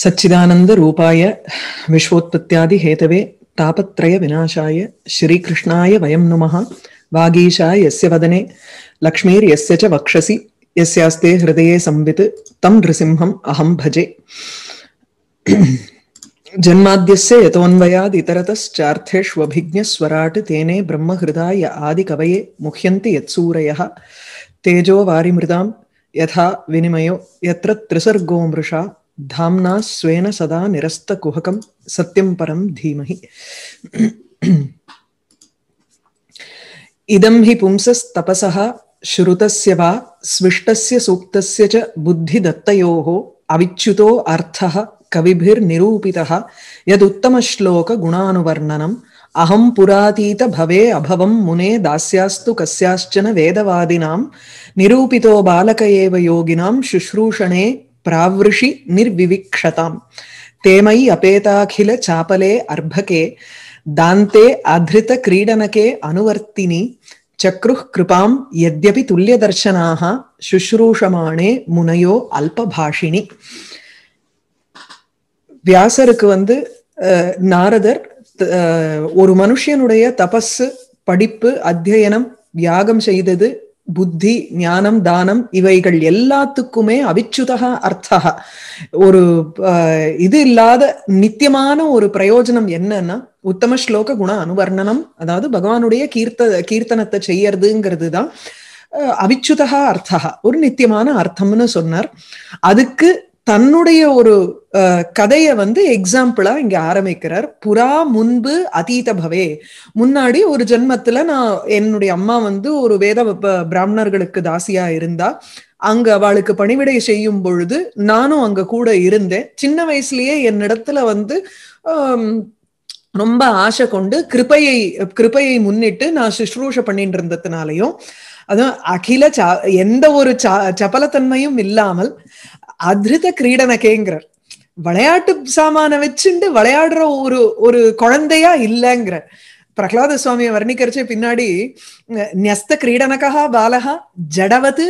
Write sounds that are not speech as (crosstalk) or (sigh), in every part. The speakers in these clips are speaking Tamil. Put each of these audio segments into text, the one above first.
சச்சிதானந்த ரூபாய விஸ்வோத்பத்தியாதி ஹேதவே தாபத்ரய விநாசாய ஸ்ரீகிருஷ்ணாய வயம் நுமஹ வாகீஷாய எஸ்ய வதனே லக்ஷ்மீர் எஸ்ய ச வக்ஷசி எஸ்யாஸ்தே ஹிருதயே சம்பித் தம் நிருசிம்ஹம் அகம் பஜே ஜன்மாத்தியஸ்ய யதோன்வயாத் இதரதார்த்தேஷ்வபிஜஸ்வராட் தேனே பிரம்மஹிருதாய ஆதி கவயே முஹ்யந்தி யத்சூரய தேஜோ வாரிமிருதாம் யதா வினிமயோ யத்ர திரிசர்கோ மிருஷா धाम्ना स्वेन सदा निरस्तकुहकं सत्यं परं धीमहि इदं हि पुंसस्तपसः श्रुतस्य वा स्विष्टस्य सूक्तस्य च बुद्धिदत्तयोः अविच्युतो अर्थः कविभिर्निरूपितः यदुत्तमश्लोकगुणानुवर्णनम् अहं पुरातीत भवे अभवं मुने दास्यास्तु कस्याश्चन वेदवादिनां निरूपितो बालक एव योगिनां शुश्रूषणे प्रावृषि निर्विविक्षताम् तेमयि अपेताखिल चापले अर्भके दान्ते आधृतक्रीडनके अनुवर्तिनि चक्रुः कृपां यद्यपि तुल्यदर्शनाः शुश्रूषमाणे முனையோ அல்பபாஷினி வியாசருக்கு வந்து நாரதர் ஒரு மனுஷனுடைய தபஸ் படிப்பு அத்தியனம் யாகம் செய்தது புத்தி ஞானம் தானம் இவைகள் எல்லாத்துக்குமே அவிச்சுதக அர்த்தா ஒரு இது இல்லாத நித்தியமான ஒரு பிரயோஜனம் என்னன்னா உத்தம ஸ்லோக குண அனுவர்ணனம் அதாவது பகவானுடைய கீர்த்த கீர்த்தனத்தை செய்யறதுங்கிறது தான் அவிச்சுதக அர்த்தா ஒரு நித்தியமான அர்த்தம்னு சொன்னார் அதுக்கு தன்னுடைய ஒரு கதையை வந்து எக்ஸாம்பிளா இங்க ஆரம்பிக்கிறார் புறா முன்பு அதீத பவே முன்னாடி ஒரு ஜென்மத்துல நான் என்னுடைய அம்மா வந்து ஒரு வேத பிராமணர்களுக்கு தாசியா இருந்தா அங்க அவளுக்கு பணிவிடை செய்யும் பொழுது நானும் அங்க கூட இருந்தேன் சின்ன வயசுலயே என்னிடத்துல வந்து ரொம்ப ஆசை கொண்டு கிருப்பையை கிருப்பையை முன்னிட்டு நான் சுஷ்ரூஷ பண்ணிட்டு இருந்ததுனாலையும் அதுவும் அகில சா எந்த ஒரு சா சபலத்தன்மையும் இல்லாமல் அதிருத கிரீடனகேங்கிறார் விளையாட்டு சாமான வச்சுட்டு விளையாடுற ஒரு ஒரு குழந்தையா இல்லைங்கிற பிரகலாத சுவாமியை வர்ணிக்கிறச்ச பின்னாடி நியஸ்த கிரீடனகா பாலகா ஜடவது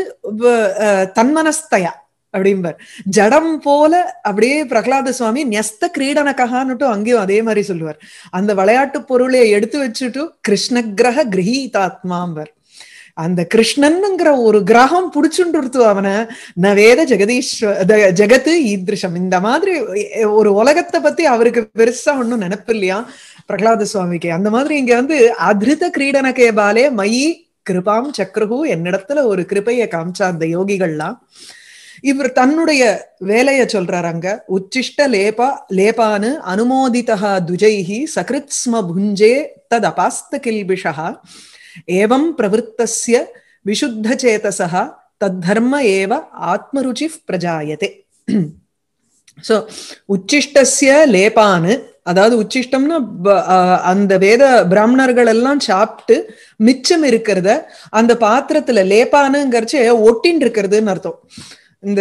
தன்மனஸ்தயா அப்படிம்பார் ஜடம் போல அப்படியே பிரகலாத சுவாமி நியஸ்த கிரீடனகஹான்னுட்டு அங்கேயும் அதே மாதிரி சொல்லுவார் அந்த விளையாட்டு பொருளை எடுத்து வச்சுட்டு கிருஷ்ணகிரக கிரகீதாத்மாம்பர் அந்த கிருஷ்ணன்ங்கிற ஒரு கிரகம் புடிச்சுன்றது அவனை நான் வேத ஜெகதீஸ்வர ஜெகத்து ஈத்ரிஷம் இந்த மாதிரி ஒரு உலகத்தை பத்தி அவருக்கு பெருசா ஒண்ணும் நினைப்பு இல்லையா பிரகலாத சுவாமிக்கு அந்த மாதிரி இங்க வந்து அதிருத கிரீடனகே பாலே மயி கிருபாம் சக்ருகு என்னிடத்துல ஒரு கிருபையை காமிச்சா அந்த யோகிகள்லாம் இவர் தன்னுடைய வேலையை சொல்றாரு அங்க உச்சிஷ்ட லேபா லேபானு அனுமோதிதா துஜைஹி சகிருத்ஸ்ம புஞ்சே தத் அபாஸ்த கில்பிஷா ஏவம் பிரவருத்தஸ்ய விஷுத்தச்சேதசா தத்தர்ம ஏவ ஆத்மருச்சி பிரஜாயதே சோ உச்சிஷ்டசிய லேபானு அதாவது உச்சிஷ்டம்னா அந்த வேத பிராமணர்கள் எல்லாம் சாப்பிட்டு மிச்சம் இருக்கிறத அந்த பாத்திரத்துல லேப்பானுங்கிறச்சு ஒட்டின்னு இருக்கிறதுன்னு அர்த்தம் இந்த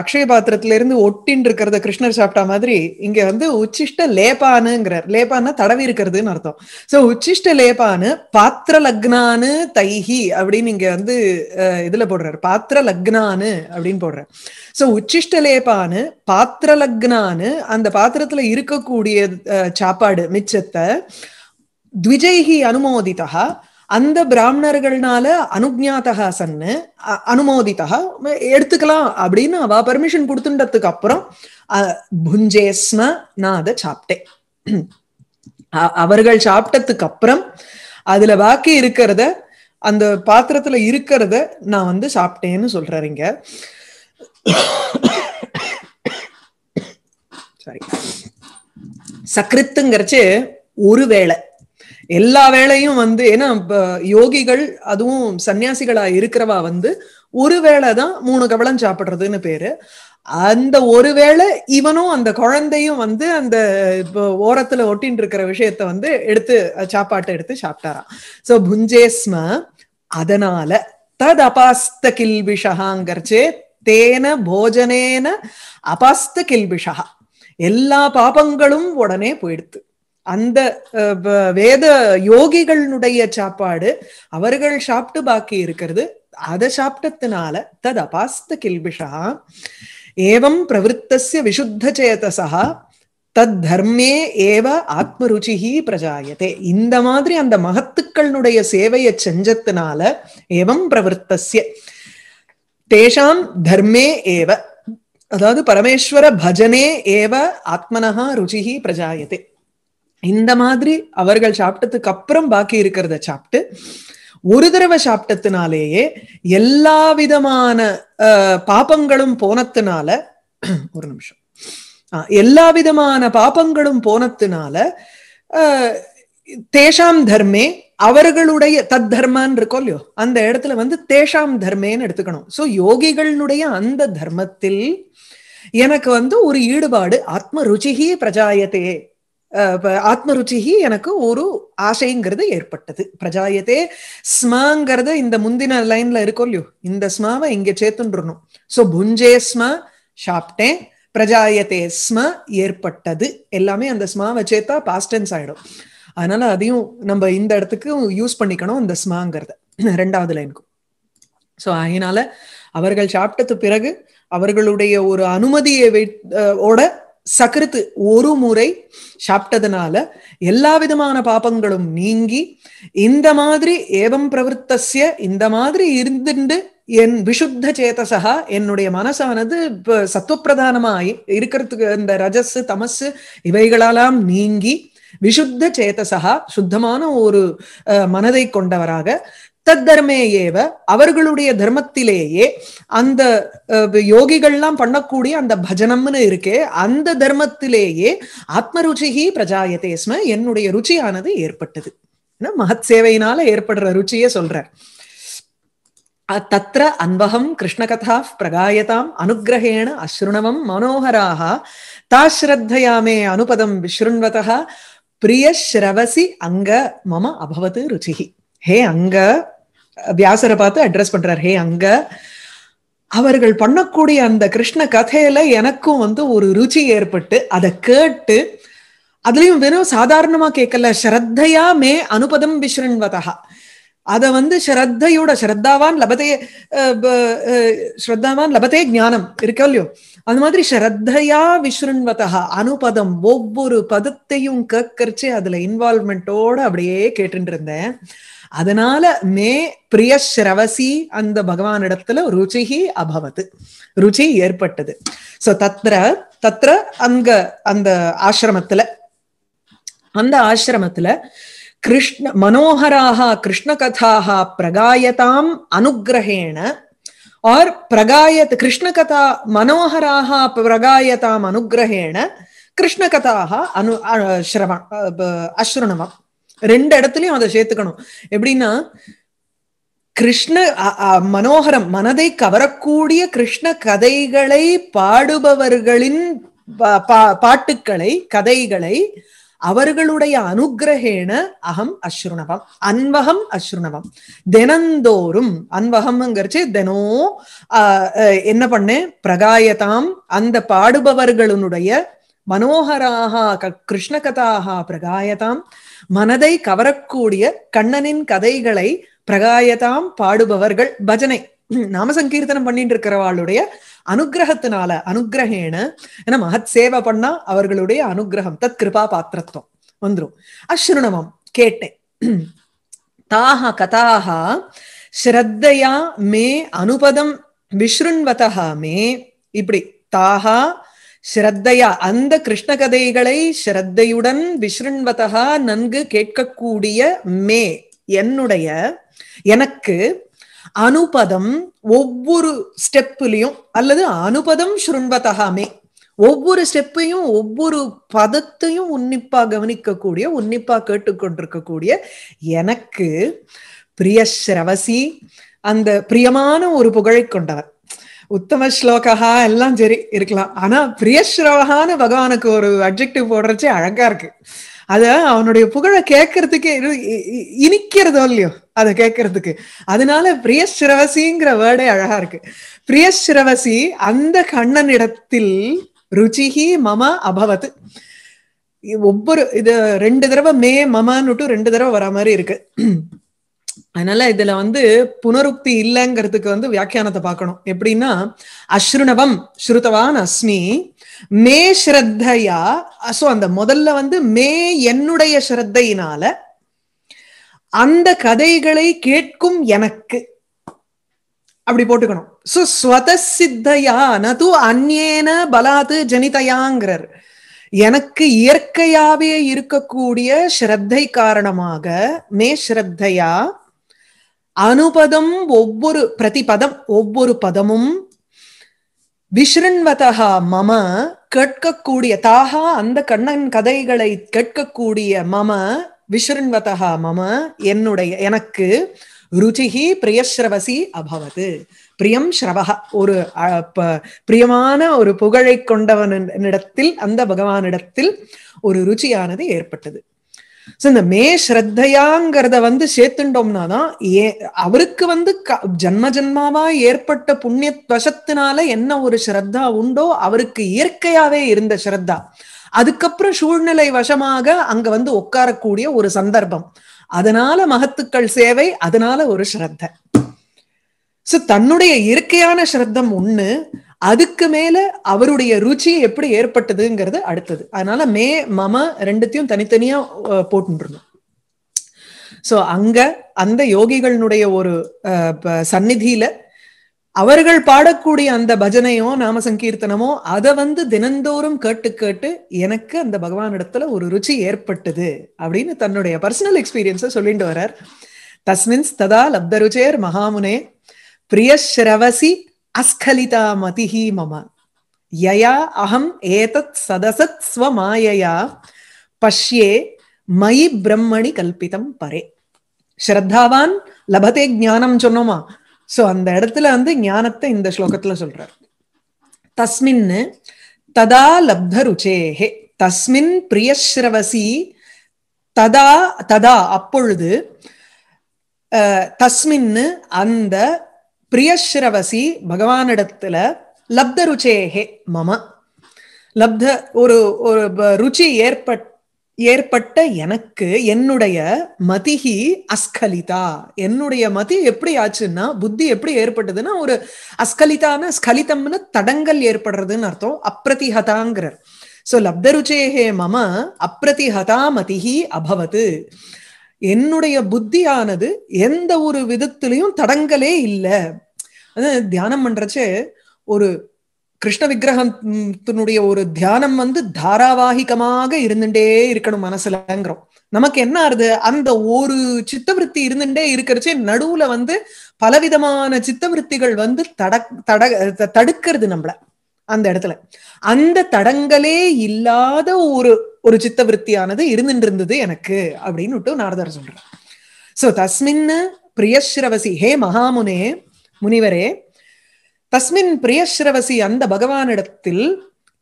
அக்ஷய பாத்திரத்துல இருந்து ஒட்டின் இருக்கிறத கிருஷ்ணர் சாப்பிட்டா மாதிரி இங்க வந்து உச்சிஷ்ட லேபானுங்கிறார் லேபான்னா தடவி இருக்கிறதுன்னு அர்த்தம் சோ உச்சிஷ்ட லேபானு பாத்திர லக்னானு தைஹி அப்படின்னு இங்க வந்து இதுல போடுறாரு பாத்திர லக்னானு அப்படின்னு போடுறாரு சோ உச்சிஷ்ட லேபானு பாத்திர லக்னானு அந்த பாத்திரத்துல இருக்கக்கூடிய சாப்பாடு மிச்சத்தை த்விஜைஹி அனுமோதிதா அந்த பிராமணர்கள்னால அனுஜாத்தக சன்னு அனுமோதிதா எடுத்துக்கலாம் அப்படின்னு அவ பர்மிஷன் கொடுத்துட்டதுக்கு அப்புறம் புஞ்சேஸ்ம நான் அதை சாப்பிட்டேன் அவர்கள் சாப்பிட்டதுக்கு அப்புறம் அதுல பாக்கி இருக்கிறத அந்த பாத்திரத்துல இருக்கிறத நான் வந்து சாப்பிட்டேன்னு சொல்றீங்க சாரி சக்ரித்துங்கிறச்சு ஒருவேளை எல்லா வேலையும் வந்து ஏன்னா யோகிகள் அதுவும் சன்னியாசிகளா இருக்கிறவா வந்து ஒரு வேளைதான் மூணு கவளம் சாப்பிடுறதுன்னு பேரு அந்த ஒருவேளை இவனும் அந்த குழந்தையும் வந்து அந்த இப்போ ஓரத்துல ஒட்டின்னு இருக்கிற விஷயத்த வந்து எடுத்து சாப்பாட்டை எடுத்து சாப்பிட்டாராம் சோ புஞ்சேஸ்ம அதனால தத் அபாஸ்த கில்பிஷகாங்கர்ச்சே தேன போஜனேன அபாஸ்த கில்பிஷகா எல்லா பாபங்களும் உடனே போயிடுத்து அந்த வேத யோகிகளினுடைய சாப்பாடு அவர்கள் சாப்பிட்டு பாக்கி இருக்கிறது அதை சாப்பிட்டதுனால தத் அபாஸ்த கில்பிஷா ஏவம் பிரவருத்தசிய விஷுத்த சேதசா தத் தர்மே ஏவ ஆத்மருச்சிஹி பிரஜாயதே இந்த மாதிரி அந்த மகத்துக்களினுடைய சேவையை செஞ்சத்தினால ஏவம் பிரவருத்தசிய தேஷாம் தர்மே ஏவ அதாவது பரமேஸ்வர பஜனே ஏவ ஆத்மனஹா ருச்சிஹி பிரஜாயதே இந்த மாதிரி அவர்கள் சாப்பிட்டதுக்கு அப்புறம் பாக்கி இருக்கிறத சாப்பிட்டு ஒரு தடவை சாப்பிட்டதுனாலேயே எல்லா விதமான பாப்பங்களும் போனத்துனால (clears throat) ஒரு நிமிஷம் எல்லா விதமான பாப்பங்களும் போனத்துனால தேஷாம் தர்மே அவர்களுடைய தத் தர்மான் இருக்கோ இல்லையோ அந்த இடத்துல வந்து தேஷாம் தர்மேன்னு எடுத்துக்கணும் சோ யோகிகளுடைய அந்த தர்மத்தில் எனக்கு வந்து ஒரு ஈடுபாடு ஆத்ம ருச்சிகி பிரஜாயத்தையே ஆத்மருச்சிகி எனக்கு ஒரு ஆசைங்கிறது ஏற்பட்டது பிரஜாயத்தே ஸ்மாங்கிறது இந்த முந்தின லைன்ல இருக்கும் இல்லையோ இந்த ஸ்மாவை இங்க சேர்த்துன்றணும் சோ புஞ்சே ஸ்ம சாப்பிட்டேன் பிரஜாயத்தே ஸ்ம ஏற்பட்டது எல்லாமே அந்த ஸ்மாவை சேர்த்தா பாஸ்டென்ஸ் ஆயிடும் அதனால அதையும் நம்ம இந்த இடத்துக்கு யூஸ் பண்ணிக்கணும் இந்த ஸ்மாங்கிறத ரெண்டாவது லைனுக்கும் ஸோ அதனால அவர்கள் சாப்பிட்டது பிறகு அவர்களுடைய ஒரு அனுமதியை ஓட சக்கரத்து ஒரு முறை சாப்பிட்டதுனால எல்லா விதமான பாபங்களும் நீங்கி இந்த மாதிரி ஏவம் பிரவருத்தசிய இந்த மாதிரி இருந்துண்டு என் விஷுத்த சேதசா என்னுடைய மனசானது சத்துவப்பிரதானமாய் இருக்கிறதுக்கு இந்த ரஜஸ் தமஸ் இவைகளெல்லாம் நீங்கி விஷுத்த சேதசா சுத்தமான ஒரு மனதை கொண்டவராக தத்தர்மே ஏவ அவர்களுடைய தர்மத்திலேயே அந்த யோகிகள்லாம் பண்ணக்கூடிய அந்த பஜனம்னு இருக்கே அந்த தர்மத்திலேயே ஆத்ம ருச்சிகி ஸ்ம என்னுடைய ருச்சியானது ஏற்பட்டது மகத் சேவையினால ஏற்படுற ருச்சிய சொல்ற தத்திர அன்பகம் கிருஷ்ணகதா பிரகாயதாம் அனுகிரகேண அஸ்ருணவம் மனோகராக தாஸ்ரத்தையாமே அனுபதம் விஸ்ருண்வதா பிரிய அங்க மம அபவது ருச்சிகி ஹே அங்க வியாசரை பார்த்து அட்ரஸ் பண்றாரு ஹே அங்க அவர்கள் பண்ணக்கூடிய அந்த கிருஷ்ண கதையில எனக்கும் வந்து ஒரு ருச்சி ஏற்பட்டு அதை கேட்டு அதுலயும் வெறும் சாதாரணமா கேட்கல ஸ்ரத்தையா மே அனுபதம் விஸ்ருண்வதா அதை வந்து ஸ்ரத்தையோட ஸ்ரத்தாவான் லபதே ஸ்ரத்தாவான் லபதே ஞானம் இருக்கோ இல்லையோ அந்த மாதிரி ஸ்ரத்தையா விஸ்ருண்வதா அனுபதம் ஒவ்வொரு பதத்தையும் கேட்கறச்சு அதுல இன்வால்வ்மெண்டோட அப்படியே கேட்டு இருந்தேன் அதனால மே பிரிய ஸ்ரவசி அந்த பகவானிடத்துல ருச்சி அபவது ருச்சி ஏற்பட்டது சோ தத்ர தத்ர அங்க அந்த ஆசிரமத்துல அந்த ஆசிரமத்துல கிருஷ்ண மனோகராக கதாக பிரகாயதாம் அனுகிரகேண ஆர் பிரகாயத் கிருஷ்ணகதா மனோகராக பிரகாயதாம் அனுகிரகேண கதாக அனு ஸ்ரவண் அஸ்ருணவம் ரெண்டு இடத்துலயும் அதை சேர்த்துக்கணும் எப்படின்னா கிருஷ்ண மனோகரம் மனதை கவரக்கூடிய கிருஷ்ண கதைகளை பாடுபவர்களின் பாட்டுக்களை கதைகளை அவர்களுடைய அனுகிரகேண அகம் அஸ்ருணவம் அன்பகம் அஸ்ருணவம் தினந்தோறும் அன்வகம்ங்கிறச்சு தினம் என்ன பண்ணேன் பிரகாயதாம் அந்த பாடுபவர்களுடைய மனோகராக கதாக பிரகாயதாம் மனதை கவரக்கூடிய கண்ணனின் கதைகளை பிரகாயதாம் பாடுபவர்கள் பஜனை நாம சங்கீர்த்தனம் பண்ணிட்டு இருக்கிறவாளுடைய அனுகிரகத்தினால அனுகிரகேன ஏன்னா மகத் சேவை பண்ணா அவர்களுடைய அனுகிரகம் தத் கிருபா பாத்திரத்துவம் வந்துடும் அஸ்ருணவம் கேட்டேன் தாக கதாக ஸ்ரத்தையா மே அனுபதம் விஸ்ருண்வதா மே இப்படி தாகா ஸ்ரத்தையா அந்த கிருஷ்ண கதைகளை ஸ்ரத்தையுடன் விஸ்ருண்வதா நன்கு கேட்கக்கூடிய மே என்னுடைய எனக்கு அனுபதம் ஒவ்வொரு ஸ்டெப்லையும் அல்லது அனுபதம் ஸ்ருண்பதகாமே ஒவ்வொரு ஸ்டெப்பையும் ஒவ்வொரு பதத்தையும் உன்னிப்பா கவனிக்கக்கூடிய உன்னிப்பா கேட்டுக்கொண்டிருக்கக்கூடிய எனக்கு பிரிய சிரவசி அந்த பிரியமான ஒரு புகழை கொண்டவர் உத்தம ஸ்லோகா எல்லாம் சரி இருக்கலாம் ஆனா பிரியஸ்ரவகான பகவானுக்கு ஒரு அப்ஜெக்டிவ் போடுறச்சே அழகா இருக்கு அத அவனுடைய புகழை கேட்கறதுக்கே இனிக்கிறதோ இல்லையோ அதை கேட்கறதுக்கு அதனால பிரிய சிரவசிங்கிற வேர்டே அழகா இருக்கு பிரிய சிரவசி அந்த கண்ணனிடத்தில் ருச்சிஹி மம அபவத் ஒவ்வொரு இது ரெண்டு தடவை மே மமான்னுட்டு ரெண்டு தடவை வர மாதிரி இருக்கு அதனால இதுல வந்து புனருக்தி இல்லைங்கிறதுக்கு வந்து வியாக்கியானத்தை பார்க்கணும் எப்படின்னா அஸ்ருணவம் ஸ்ருதவான் அஸ்மி மே ஸ்ரத்தையா சோ அந்த முதல்ல வந்து மே என்னுடைய ஸ்ரத்தையினால அந்த கதைகளை கேட்கும் எனக்கு அப்படி போட்டுக்கணும் சோ ஸ்வத சித்தையா நது அந்நேன பலாத்து ஜனிதையாங்கிறார் எனக்கு இயற்கையாவே இருக்கக்கூடிய ஸ்ரத்தை காரணமாக மே ஸ்ரத்தையா அனுபதம் ஒவ்வொரு பிரதிபதம் ஒவ்வொரு பதமும் விஷ்ருண்வதா மம கேட்கக்கூடிய தாகா அந்த கண்ணன் கதைகளை கேட்கக்கூடிய மம விஷ்ருண்வதா மம என்னுடைய எனக்கு ருச்சிகி பிரியஸ்ரவசி அபவது பிரியம் ஸ்ரவக ஒரு பிரியமான ஒரு புகழை கொண்டவனிடத்தில் அந்த பகவானிடத்தில் ஒரு ருச்சியானது ஏற்பட்டது இந்த மே ஸ்ரத்தையாங்கிறத வந்து சேர்த்துட்டோம்னா தான் ஏ அவருக்கு வந்து க ஜன்ம ஜன்மாவா ஏற்பட்ட புண்ணிய வசத்தினால என்ன ஒரு ஸ்ரத்தா உண்டோ அவருக்கு இயற்கையாவே இருந்த ஸ்ரத்தா அதுக்கப்புறம் சூழ்நிலை வசமாக அங்க வந்து உட்காரக்கூடிய ஒரு சந்தர்ப்பம் அதனால மகத்துக்கள் சேவை அதனால ஒரு ஸ்ரத்த சோ தன்னுடைய இயற்கையான ஸ்ரத்தம் ஒண்ணு அதுக்கு மேல அவருடைய ருச்சி எப்படி ஏற்பட்டதுங்கிறது அடுத்தது அதனால மே மம ரெண்டுத்தையும் தனித்தனியா போட்டுருந்தோம் சோ அங்க அந்த யோகிகளினுடைய ஒரு சந்நிதியில அவர்கள் பாடக்கூடிய அந்த பஜனையோ நாம சங்கீர்த்தனமோ அதை வந்து தினந்தோறும் கேட்டு கேட்டு எனக்கு அந்த பகவானிடத்துல ஒரு ருச்சி ஏற்பட்டது அப்படின்னு தன்னுடைய பர்சனல் எக்ஸ்பீரியன்ஸை சொல்லிட்டு வர்றார் தஸ்மின்ஸ் ததா லப்த மகாமுனே பிரியஸ்ரவசி அஸ்கலிதா மதிஹி மம யயா அகம் ஏதத் சதசத் ஸ்வமாயயா பஷ்யே மயி பிரம்மணி கல்பிதம் பரே ஸ்ரத்தாவான் லபதே ஞானம் சொன்னோமா சோ அந்த இடத்துல வந்து ஞானத்தை இந்த ஸ்லோகத்துல சொல்றார் தஸ்மின்னு ததா லப்த ருச்சேஹே தஸ்மின் பிரியஸ்ரவசி ததா ததா அப்பொழுது தஸ்மின்னு அந்த பிரியஸ்ரவசி பகவானிடத்துல லப்த ருச்சேகே மம லப்த ஒரு ஒரு ருச்சி ஏற்பட் ஏற்பட்ட எனக்கு என்னுடைய மதிஹி அஸ்கலிதா என்னுடைய மதி எப்படி ஆச்சுன்னா புத்தி எப்படி ஏற்பட்டதுன்னா ஒரு அஸ்கலிதான ஸ்கலிதம்னு தடங்கல் ஏற்படுறதுன்னு அர்த்தம் அப்ரதிஹதாங்கிறார் சோ லப்த ருச்சேகே மம அப்ரதிஹதா மதிஹி அபவது என்னுடைய புத்தியானது எந்த ஒரு விதத்திலையும் தடங்கலே இல்லை தியானம் பண்றச்சே ஒரு கிருஷ்ண விக்கிரகத்தினுடைய ஒரு தியானம் வந்து தாராவாகிகமாக இருந்துட்டே இருக்கணும் மனசுலங்கிறோம் நமக்கு என்ன ஆறுது அந்த ஒரு சித்தவருத்தி இருந்துட்டே இருக்கிறச்சே நடுவுல வந்து பலவிதமான சித்தவருத்திகள் வந்து தட தட தடுக்கிறது நம்மள அந்த இடத்துல அந்த தடங்களே இல்லாத ஒரு ஒரு சித்த விற்த்தியானது இருந்துருந்தது இருந்தது எனக்கு அப்படின்னு நாரதர் சொல்றார் சோ தஸ்மின் பிரியஸ்ரவசி ஹே மகாமுனே முனிவரே தஸ்மின் பிரியஸ்ரவசி அந்த பகவானிடத்தில்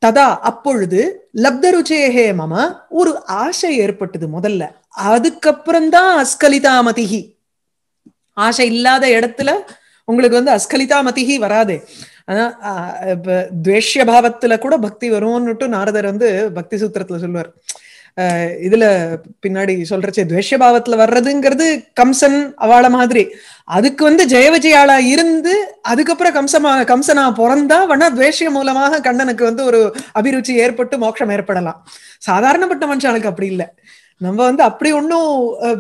ததா அப்பொழுது லப்தருச்சேகே மம ஒரு ஆசை ஏற்பட்டது முதல்ல அதுக்கப்புறம்தான் அஸ்கலிதாமதிகி ஆசை இல்லாத இடத்துல உங்களுக்கு வந்து அஸ்கலிதா மதிஹி வராதே துவேஷ்ய பாவத்துல கூட பக்தி வரும்னுட்டு நாரதர் வந்து பக்தி சூத்திரத்துல சொல்லுவார் இதுல பின்னாடி சொல்றச்சே துவேஷ பாவத்துல வர்றதுங்கிறது கம்சன் அவாள மாதிரி அதுக்கு வந்து ஜெய இருந்து அதுக்கப்புறம் கம்சமா கம்சனா பிறந்தா வேணா துவேஷ மூலமாக கண்ணனுக்கு வந்து ஒரு அபிருச்சி ஏற்பட்டு மோட்சம் ஏற்படலாம் சாதாரணப்பட்ட மனுஷனுக்கு அப்படி இல்லை நம்ம வந்து அப்படி ஒன்னும்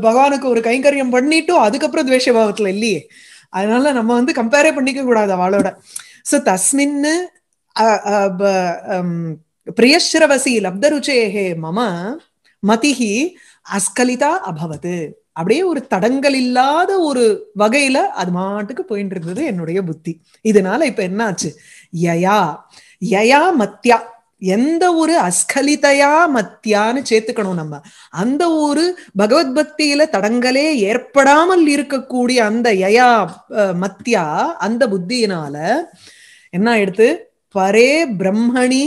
பகவானுக்கு ஒரு கைங்கரியம் பண்ணிட்டும் அதுக்கப்புறம் துவேஷ பாவத்துல இல்லையே அதனால நம்ம வந்து கம்பேரே பண்ணிக்க கூடாது அவளோட சோ தஸ்மின்னு பிரியஸ்ரவசி லப்தருச்சேகே மம மதிஹி அஸ்கலிதா அபவத்து அப்படியே ஒரு தடங்கள் இல்லாத ஒரு வகையில அது மாட்டுக்கு போயிட்டு இருந்தது என்னுடைய புத்தி இதனால இப்ப என்னாச்சு யயா யயா மத்யா எந்த ஒரு அஸ்கலிதையா மத்தியான்னு சேர்த்துக்கணும் நம்ம அந்த ஒரு பகவத் பக்தியில தடங்களே ஏற்படாமல் இருக்கக்கூடிய அந்த யயா மத்தியா அந்த புத்தியினால என்ன ஆயிடுத்து பரே பிரம்மணி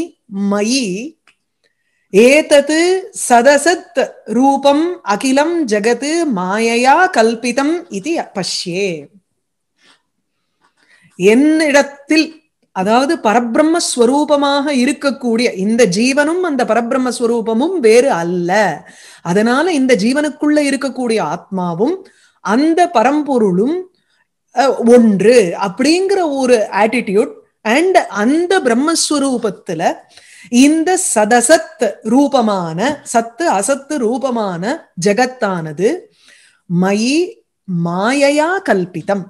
மயி ஏதது சதசத் ரூபம் அகிலம் ஜகது மாயையா கல்பிதம் இது பஷ்யே என்னிடத்தில் அதாவது பரபிரம்மஸ்வரூபமாக இருக்கக்கூடிய இந்த ஜீவனும் அந்த பரபிரம்மஸ்வரூபமும் வேறு அல்ல அதனால இந்த ஜீவனுக்குள்ள இருக்கக்கூடிய ஆத்மாவும் அந்த பரம்பொருளும் ஒன்று அப்படிங்கிற ஒரு ஆட்டிடியூட் அண்ட் அந்த பிரம்மஸ்வரூபத்துல இந்த சதசத் ரூபமான சத்து அசத்து ரூபமான ஜகத்தானது மயி மாயையா கல்பிதம்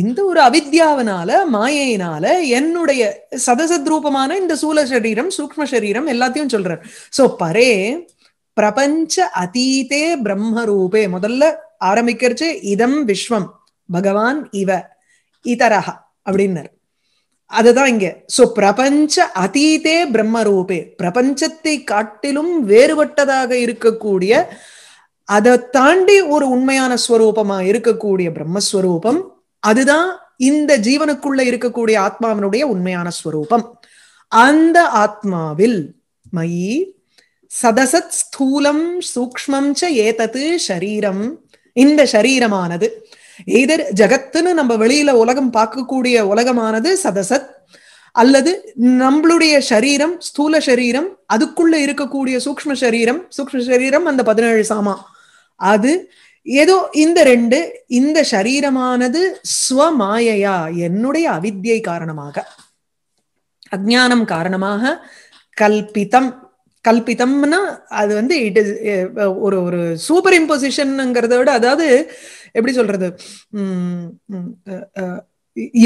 இந்த ஒரு அவித்யாவனால மாயையினால என்னுடைய சதசத்ரூபமான இந்த சூல சரீரம் சூக்ம சரீரம் எல்லாத்தையும் சொல்றார் சோ பரே பிரபஞ்ச அதீதே பிரம்ம ரூபே முதல்ல ஆரம்பிக்கிறச்சு இதம் விஸ்வம் பகவான் இவ இதரஹா அப்படின்னார் அதுதான் இங்க சோ பிரபஞ்ச அதீதே பிரம்ம ரூபே பிரபஞ்சத்தை காட்டிலும் வேறுபட்டதாக இருக்கக்கூடிய அதை தாண்டி ஒரு உண்மையான ஸ்வரூபமா இருக்கக்கூடிய பிரம்மஸ்வரூபம் அதுதான் இந்த ஜீவனுக்குள்ள இருக்கக்கூடிய ஆத்மாவினுடைய உண்மையான ஸ்வரூபம் அந்த ஆத்மாவில் மயி சதசத் ஸ்தூலம் சூக்மம் ச ஏதத்து ஷரீரம் இந்த ஷரீரமானது எதிர் ஜகத்துன்னு நம்ம வெளியில உலகம் பார்க்கக்கூடிய உலகமானது சதசத் அல்லது நம்மளுடைய சரீரம் ஸ்தூல சரீரம் அதுக்குள்ள இருக்கக்கூடிய சூக்ம சரீரம் சூக்ம சரீரம் அந்த பதினேழு சாமா அது ஏதோ இந்த ரெண்டு இந்த சரீரமானது ஸ்வமாயையா என்னுடைய அவித்யை காரணமாக அஜானம் காரணமாக கல்பித்தம் கல்பித்தம்னா அது வந்து இட் இஸ் eh, ஒரு ஒரு சூப்பர் இம்போசிஷன்ங்கிறத விட அதாவது எப்படி சொல்றது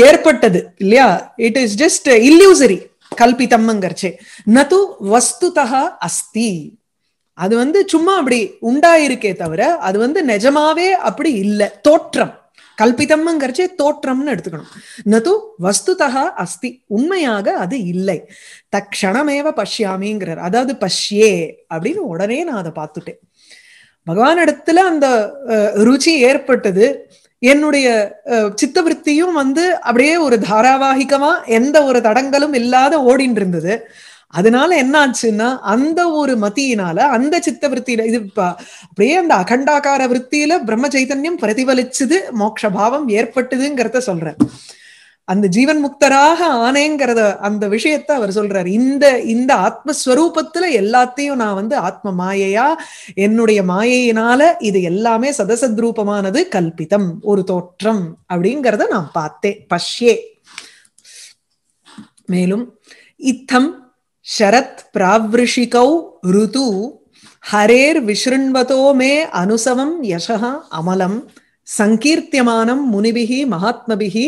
ஏற்பட்டது இல்லையா இட் இஸ் ஜஸ்ட் இல்யூசரி கல்பித்தம்ங்கிறச்சு நது வஸ்துதா அஸ்தி அது வந்து சும்மா அப்படி உண்டாயிருக்கே தவிர அது வந்து நிஜமாவே அப்படி இல்லை தோற்றம் கல்பிதம்ங்கிறச்சே தோற்றம்னு எடுத்துக்கணும் நது வஸ்துதா அஸ்தி உண்மையாக அது இல்லை தக்ஷணமேவ பஷ்யாமிங்கிறார் அதாவது பஷ்யே அப்படின்னு உடனே நான் அதை பார்த்துட்டேன் பகவான் இடத்துல அந்த ருச்சி ஏற்பட்டது என்னுடைய சித்தவருத்தியும் வந்து அப்படியே ஒரு தாராவாகிகமா எந்த ஒரு தடங்களும் இல்லாத ஓடின்னு இருந்தது அதனால என்ன ஆச்சுன்னா அந்த ஒரு மத்தியினால அந்த சித்த விற்த்தியில இது அப்படியே அந்த அகண்டாகார விற்த்தியில பிரம்ம சைத்தன்யம் பிரதிபலிச்சது மோட்சபாவம் ஏற்பட்டதுங்கிறத சொல்றேன் அந்த ஜீவன் முக்தராக ஆனேங்கிறத அந்த விஷயத்த அவர் சொல்றாரு இந்த இந்த ஆத்மஸ்வரூபத்துல எல்லாத்தையும் நான் வந்து ஆத்ம மாயையா என்னுடைய மாயையினால இது எல்லாமே சதசத்ரூபமானது கல்பிதம் ஒரு தோற்றம் அப்படிங்கிறத நான் பார்த்தேன் பஷ்யே மேலும் இத்தம் பிராவிருஷிகௌ ருது ஹரேர் விஷ்ருண்வதோ மே அனுசவம் यशः அமலம் சங்கீர்த்தியமானம் முனிபிகி மகாத்மபிகி